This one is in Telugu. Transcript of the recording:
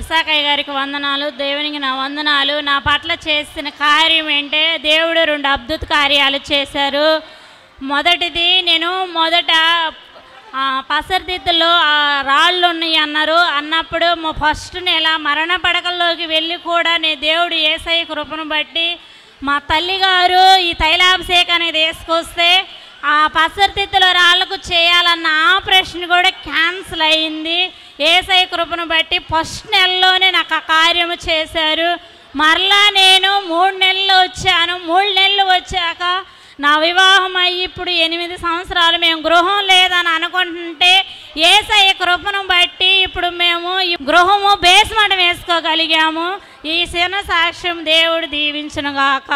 ఇసాకయ్య గారికి వందనాలు దేవునికి నా వందనాలు నా పట్ల చేసిన కార్యం ఏంటే దేవుడు రెండు అద్భుత కార్యాలు చేశారు మొదటిది నేను మొదట పసరిదిద్దులో రాళ్ళు ఉన్నాయి అన్నారు అన్నప్పుడు ఫస్ట్ నెల మరణ పడకల్లోకి వెళ్ళి కూడా నేను దేవుడు ఏసై కృపను బట్టి మా తల్లిగారు ఈ తైలాభిషేక్ అనేది వేసుకొస్తే ఆ పసరిదిద్దుల రాళ్ళకు చేయాలన్న ఆపరేషన్ కూడా క్యాన్సిల్ అయింది ఏసై కృపను బట్టి ఫస్ట్ నెలలోనే నాకు ఆ కార్యము చేశారు మరలా నేను మూడు నెలలు వచ్చాను మూడు నెలలు వచ్చాక నా వివాహం అయ్యి ఇప్పుడు ఎనిమిది సంవత్సరాలు మేము గృహం లేదని అనుకుంటుంటే ఏసయ్య కృపను బట్టి ఇప్పుడు మేము ఈ గృహము బేస్మెంట్ వేసుకోగలిగాము ఈ శివ సాక్ష్యం దేవుడు దీవించునుగాక